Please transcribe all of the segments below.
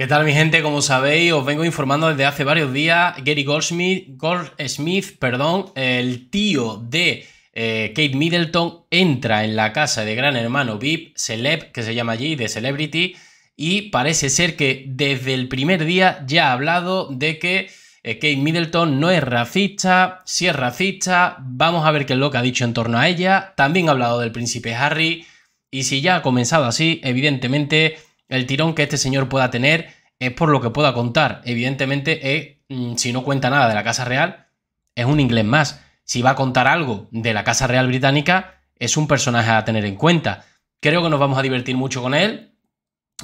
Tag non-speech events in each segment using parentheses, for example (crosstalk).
¿Qué tal mi gente? Como sabéis, os vengo informando desde hace varios días. Gary Goldsmith, Goldsmith perdón, el tío de eh, Kate Middleton, entra en la casa de gran hermano VIP, Celeb, que se llama allí, de Celebrity, y parece ser que desde el primer día ya ha hablado de que eh, Kate Middleton no es racista, si es racista, vamos a ver qué es lo que ha dicho en torno a ella. También ha hablado del príncipe Harry, y si ya ha comenzado así, evidentemente el tirón que este señor pueda tener es por lo que pueda contar. Evidentemente, eh, mm, si no cuenta nada de la Casa Real, es un inglés más. Si va a contar algo de la Casa Real Británica, es un personaje a tener en cuenta. Creo que nos vamos a divertir mucho con él.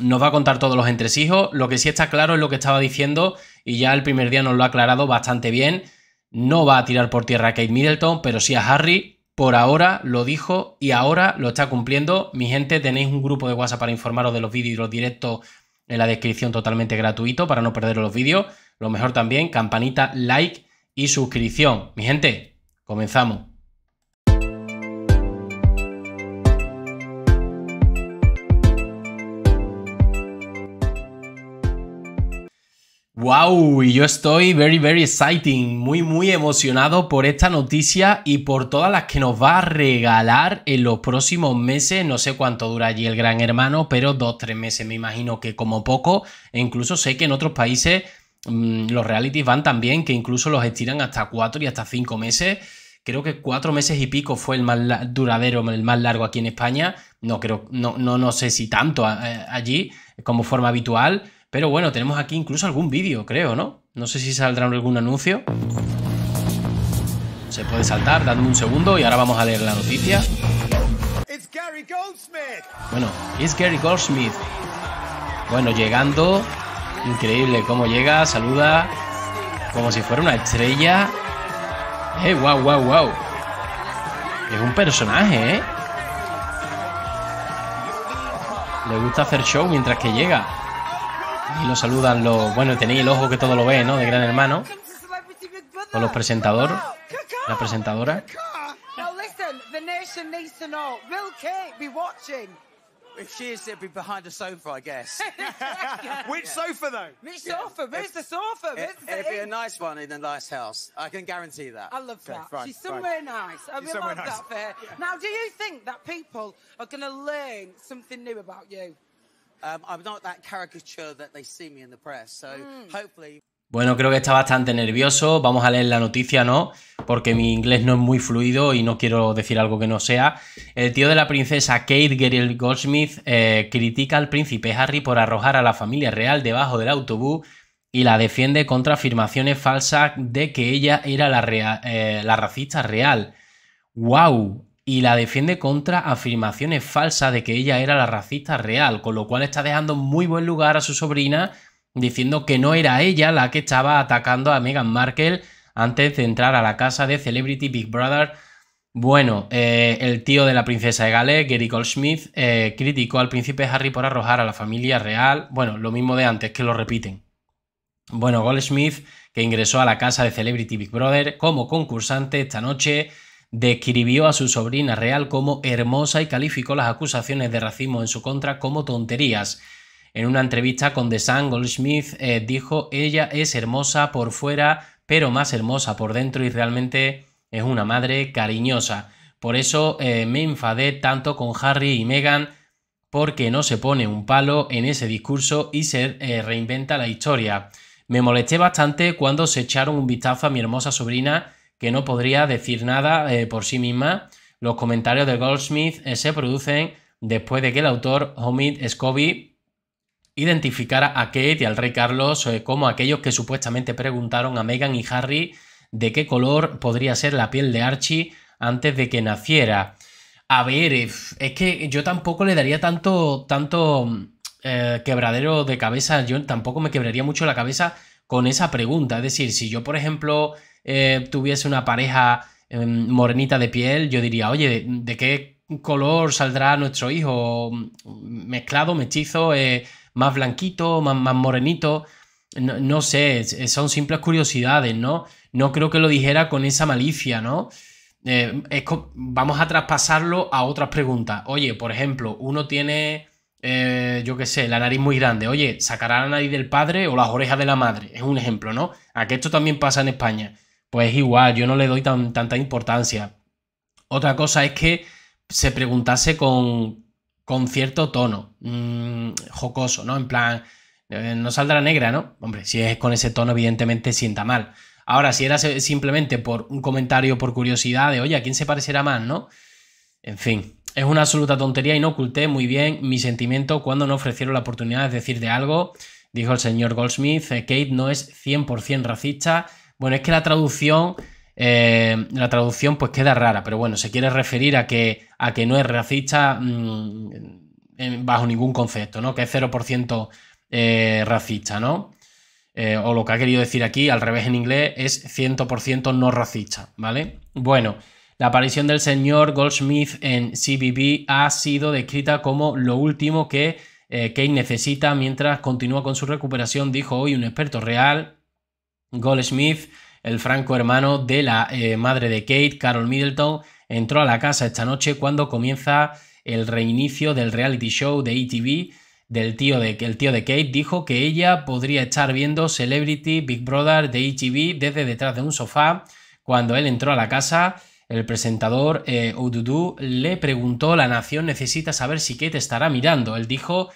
Nos va a contar todos los entresijos. Lo que sí está claro es lo que estaba diciendo y ya el primer día nos lo ha aclarado bastante bien. No va a tirar por tierra a Kate Middleton, pero sí a Harry por ahora lo dijo y ahora lo está cumpliendo. Mi gente, tenéis un grupo de WhatsApp para informaros de los vídeos y los directos en la descripción totalmente gratuito para no perder los vídeos. Lo mejor también, campanita, like y suscripción. Mi gente, comenzamos. Wow, y yo estoy very, very exciting, muy, muy emocionado por esta noticia y por todas las que nos va a regalar en los próximos meses. No sé cuánto dura allí el Gran Hermano, pero dos, tres meses me imagino que como poco. E incluso sé que en otros países mm, los realities van tan bien que incluso los estiran hasta cuatro y hasta cinco meses creo que cuatro meses y pico fue el más duradero, el más largo aquí en España. No creo, no, no, sé si tanto eh, allí como forma habitual. Pero bueno, tenemos aquí incluso algún vídeo, creo, ¿no? No sé si saldrá algún anuncio. Se puede saltar, dadme un segundo y ahora vamos a leer la noticia. Bueno, es Gary Goldsmith. Bueno, llegando. Increíble cómo llega, saluda. Como si fuera una estrella. ¡Eh, wow, wow, wow! Es un personaje, ¿eh? Le gusta hacer show mientras que llega. Y lo saludan los. Bueno, tenéis el ojo que todo lo ve, ¿no? De Gran Hermano. Con los presentadores. La presentadora. If she is, it'd be behind a sofa, I guess. (laughs) Which sofa, though? Which yeah. sofa? Where's if, the sofa? Where's it, the it'd be a nice one in a nice house. I can guarantee that. I love that. fine, She's somewhere fine. nice. I oh, love nice. that for her. Yeah. Now, do you think that people are going to learn something new about you? Bueno, creo que está bastante nervioso. Vamos a leer la noticia, ¿no? Porque mi inglés no es muy fluido y no quiero decir algo que no sea. El tío de la princesa Kate Gerald Goldsmith eh, critica al príncipe Harry por arrojar a la familia real debajo del autobús y la defiende contra afirmaciones falsas de que ella era la, eh, la racista real. ¡Wow! y la defiende contra afirmaciones falsas de que ella era la racista real, con lo cual está dejando muy buen lugar a su sobrina diciendo que no era ella la que estaba atacando a Meghan Markle antes de entrar a la casa de Celebrity Big Brother. Bueno, eh, el tío de la princesa de Gales, Gary Goldsmith, eh, criticó al príncipe Harry por arrojar a la familia real. Bueno, lo mismo de antes, que lo repiten. Bueno, Goldsmith, que ingresó a la casa de Celebrity Big Brother como concursante esta noche, describió a su sobrina real como hermosa y calificó las acusaciones de racismo en su contra como tonterías. En una entrevista con The Sun, Goldsmith eh, dijo, ella es hermosa por fuera, pero más hermosa por dentro y realmente es una madre cariñosa. Por eso eh, me enfadé tanto con Harry y Meghan porque no se pone un palo en ese discurso y se eh, reinventa la historia. Me molesté bastante cuando se echaron un vistazo a mi hermosa sobrina que no podría decir nada eh, por sí misma. Los comentarios de Goldsmith eh, se producen después de que el autor Homid Scobie identificara a Kate y al rey Carlos eh, como aquellos que supuestamente preguntaron a Meghan y Harry de qué color podría ser la piel de Archie antes de que naciera. A ver, es que yo tampoco le daría tanto, tanto mm, quebradero de cabeza, yo tampoco me quebraría mucho la cabeza con esa pregunta. Es decir, si yo, por ejemplo, eh, tuviese una pareja em, morenita de piel, yo diría, oye, ¿de, qué color saldrá nuestro hijo? ¿Mezclado, mechizo, eh, más blanquito, más, morenito? No, sé, son simples curiosidades, ¿no? No creo que lo dijera con esa malicia, ¿no? Eh, vamos a traspasarlo a otras preguntas. Oye, por ejemplo, uno tiene, yo qué sé, la nariz muy grande. Oye, ¿sacará la nariz del padre o las orejas de la madre? Es un ejemplo, ¿no? A que esto también pasa en España pues igual, yo no le doy tanta importancia. Otra cosa es que se preguntase con, con cierto tono mm, jocoso, ¿no? En plan, eh, no saldrá negra, ¿no? Hombre, si es con ese tono, evidentemente sienta mal. Ahora, si era simplemente por un comentario, por curiosidad, de oye, ¿a quién se parecerá más, no? En fin, es una absoluta tontería y no oculté muy bien mi sentimiento cuando no ofrecieron la oportunidad de decir de algo, dijo el señor Goldsmith. Eh, Kate no es 100% racista bueno, es que la traducción, eh, la traducción pues queda rara, pero bueno, se quiere referir a que, a que no es racista mm, bajo ningún concepto, ¿no? Que es 0% eh, racista, ¿no? Eh, o lo que ha querido decir aquí, al revés en inglés, es 100% no racista, ¿vale? Bueno, la aparición del señor Goldsmith en CBB ha sido descrita como lo último que necesita mientras continúa con su recuperación, dijo hoy un experto real Goldsmith, el franco hermano de la eh, madre de Kate, Carol Middleton, entró a la casa esta noche cuando comienza el reinicio del reality show de ETV del tío de el tío de Kate dijo que ella podría estar viendo Celebrity Big Brother de ETV desde detrás de un sofá cuando él entró a la casa el presentador eh, Odudu le preguntó la nación necesita saber si Kate estará mirando él dijo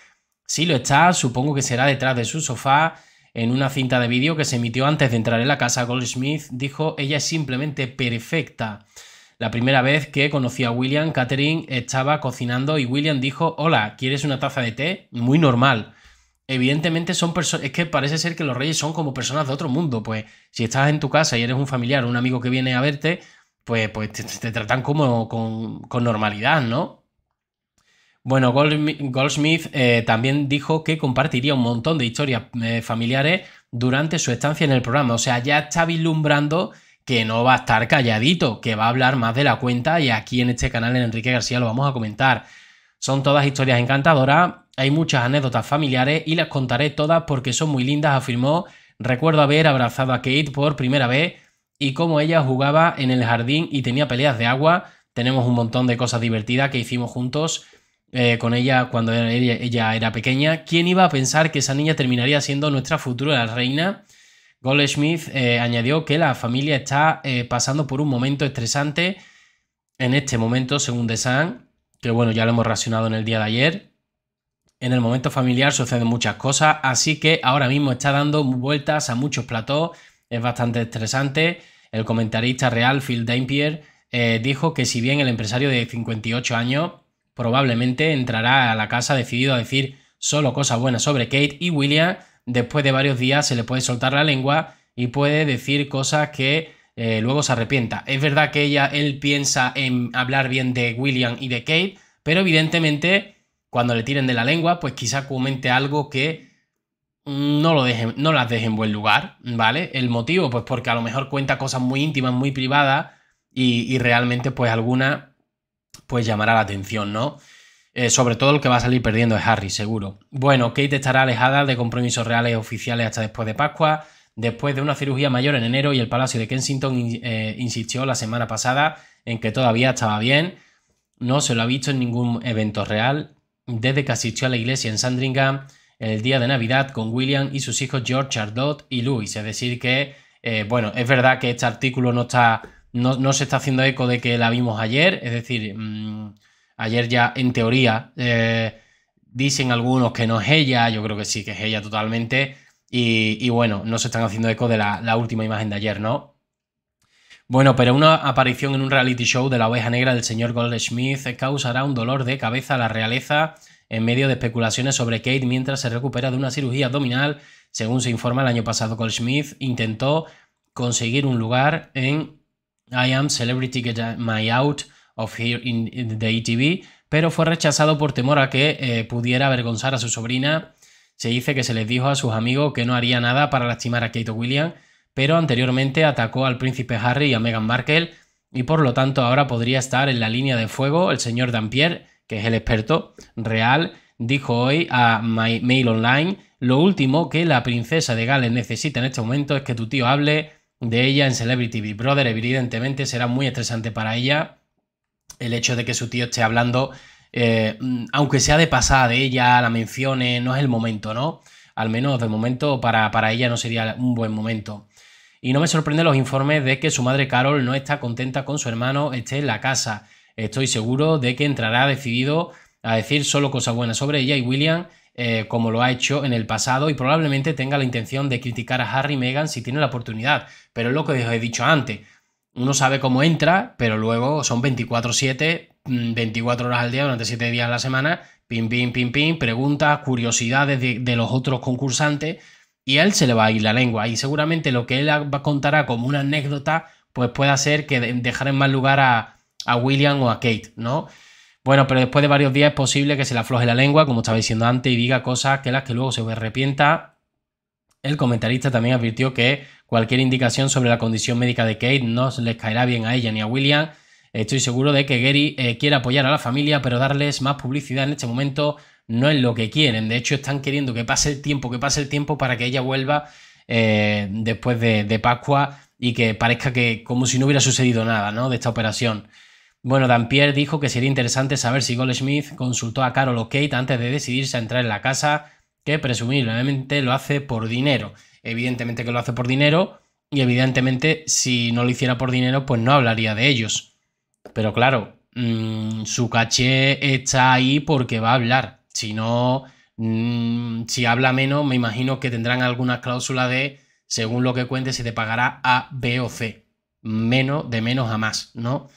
si lo está supongo que será detrás de su sofá en una cinta de vídeo que se emitió antes de entrar en la casa, Goldsmith dijo, ella es simplemente perfecta. La primera vez que conocí a William, Catherine estaba cocinando y William dijo, hola, ¿quieres una taza de té? Muy normal. Evidentemente son personas, es que parece ser que los reyes son como personas de otro mundo, pues si estás en tu casa y eres un familiar o un amigo que viene a verte, pues, pues te, tratan como con normalidad, ¿no? Bueno, Goldsmith eh, también dijo que compartiría un montón de historias eh, familiares durante su estancia en el programa. O sea, ya está vislumbrando que no va a estar calladito, que va a hablar más de la cuenta y aquí en este canal en Enrique García lo vamos a comentar. Son todas historias encantadoras, hay muchas anécdotas familiares y las contaré todas porque son muy lindas, afirmó. Recuerdo haber abrazado a Kate por primera vez y cómo ella jugaba en el jardín y tenía peleas de agua. Tenemos un montón de cosas divertidas que hicimos juntos eh, con ella cuando ella, era pequeña, ¿quién iba a pensar que esa niña terminaría siendo nuestra futura reina? Goldschmidt eh, añadió que la familia está eh, pasando por un momento estresante en este momento, según The Sun, que bueno, ya lo hemos racionado en el día de ayer. En el momento familiar suceden muchas cosas, así que ahora mismo está dando vueltas a muchos platos. es bastante estresante. El comentarista real Phil Dampier dijo que si bien el empresario de 58 años probablemente entrará a la casa decidido a decir solo cosas buenas sobre Kate y William. Después de varios días se le puede soltar la lengua y puede decir cosas que eh, luego se arrepienta. Es verdad que ella, él piensa en hablar bien de William y de Kate, pero evidentemente cuando le tiren de la lengua, pues quizá comente algo que no, lo no las deje en buen lugar, ¿vale? El motivo, pues porque a lo mejor cuenta cosas muy íntimas, muy privadas y, y realmente pues alguna pues llamará la atención, ¿no? Eh, sobre todo el que va a salir perdiendo es Harry, seguro. Bueno, Kate estará alejada de compromisos reales oficiales hasta después de Pascua. Después de una cirugía mayor en enero y el Palacio de Kensington eh, insistió la semana pasada en que todavía estaba bien, no se lo ha visto en ningún evento real desde que asistió a la iglesia en Sandringham el día de Navidad con William y sus hijos George, Charlotte y Louis. Es decir que, eh, bueno, es verdad que este artículo no está no, se está haciendo eco de que la vimos ayer, es decir, mm, ayer ya en teoría eh, dicen algunos que no es ella, yo creo que sí, que es ella totalmente, y, bueno, no se están haciendo eco de la, la, última imagen de ayer, ¿no? Bueno, pero una aparición en un reality show de la oveja negra del señor Goldsmith causará un dolor de cabeza a la realeza en medio de especulaciones sobre Kate mientras se recupera de una cirugía abdominal. Según se informa, el año pasado Goldsmith intentó conseguir un lugar en I Am Celebrity Get My Out of Here in, the ETV, pero fue rechazado por temor a que eh, pudiera avergonzar a su sobrina. Se dice que se les dijo a sus amigos que no haría nada para lastimar a Kate William, pero anteriormente atacó al príncipe Harry y a Meghan Markle, y por lo tanto ahora podría estar en la línea de fuego el señor Dampier, que es el experto real, dijo hoy a My Mail Online, lo último que la princesa de Gales necesita en este momento es que tu tío hable de ella en Celebrity Big Brother, evidentemente será muy estresante para ella el hecho de que su tío esté hablando, eh, aunque sea de pasada de ella, la mencione, no es el momento, ¿no? Al menos de momento para, para ella no sería un buen momento. Y no me sorprende los informes de que su madre Carol no está contenta con su hermano esté en la casa. Estoy seguro de que entrará decidido a decir solo cosas buenas sobre ella y William eh, como lo ha hecho en el pasado y probablemente tenga la intención de criticar a Harry y Meghan si tiene la oportunidad. Pero es lo que os he dicho antes. Uno sabe cómo entra, pero luego son 24-7, 24 mm, horas al día durante 7 días a la semana, pim, pim, pim, pim, preguntas, curiosidades de, los otros concursantes y él se le va a ir la lengua. Y seguramente lo que él contará como una anécdota, pues puede ser que dejar en mal lugar a, a William o a Kate, ¿no? Bueno, pero después de varios días es posible que se le afloje la lengua, como estaba diciendo antes, y diga cosas que las que luego se arrepienta. El comentarista también advirtió que cualquier indicación sobre la condición médica de Kate no les caerá bien a ella ni a William. Estoy seguro de que Gary eh, quiere apoyar a la familia, pero darles más publicidad en este momento no es lo que quieren. De hecho, están queriendo que pase el tiempo, que pase el tiempo para que ella vuelva eh, después de, Pascua y que parezca que como si no hubiera sucedido nada, ¿no? De esta operación. Bueno, Dampier dijo que sería interesante saber si Goldsmith consultó a Carol o Kate antes de decidirse a entrar en la casa, que presumiblemente lo hace por dinero. Evidentemente que lo hace por dinero, y evidentemente si no lo hiciera por dinero, pues no hablaría de ellos. Pero claro, mm, su caché está ahí porque va a hablar. Si no, mm, si habla menos, me imagino que tendrán alguna cláusula de, según lo que cuente, se te pagará A, B o C. Menos, de menos a más, ¿no?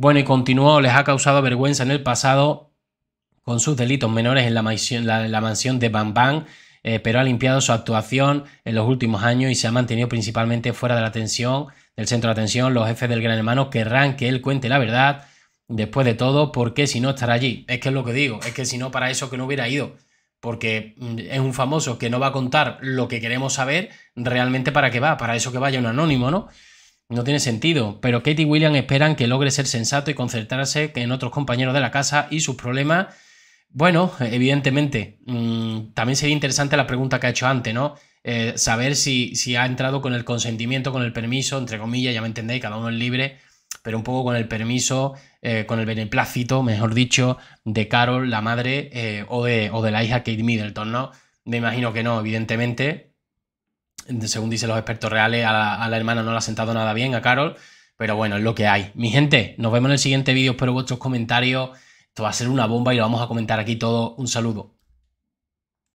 Bueno, y continuó, les ha causado vergüenza en el pasado con sus delitos menores en la mansión, de Bam eh, pero ha limpiado su actuación en los últimos años y se ha mantenido principalmente fuera de la atención, del centro de atención. Los jefes del Gran Hermano querrán que él cuente la verdad después de todo, porque si no estará allí. Es que es lo que digo, es que si no, para eso que no hubiera ido. Porque mm, es un famoso que no va a contar lo que queremos saber, realmente para qué va, para eso que vaya un anónimo, ¿no? No tiene sentido, pero Kate y William esperan que logre ser sensato y concertarse en otros compañeros de la casa y sus problemas. Bueno, evidentemente, mm, también sería interesante la pregunta que ha hecho antes, ¿no? Eh, saber si, si ha entrado con el consentimiento, con el permiso, entre comillas, ya me entendéis, cada uno es libre, pero un poco con el permiso, eh, con el beneplácito, mejor dicho, de Carol, la madre, eh, o, de, o de la hija Kate Middleton, ¿no? Me imagino que no, evidentemente, según dicen los expertos reales, a la, hermana no le ha sentado nada bien, a Carol. Pero bueno, es lo que hay. Mi gente, nos vemos en el siguiente vídeo. Espero vuestros comentarios. Esto va a ser una bomba y lo vamos a comentar aquí todo. Un saludo.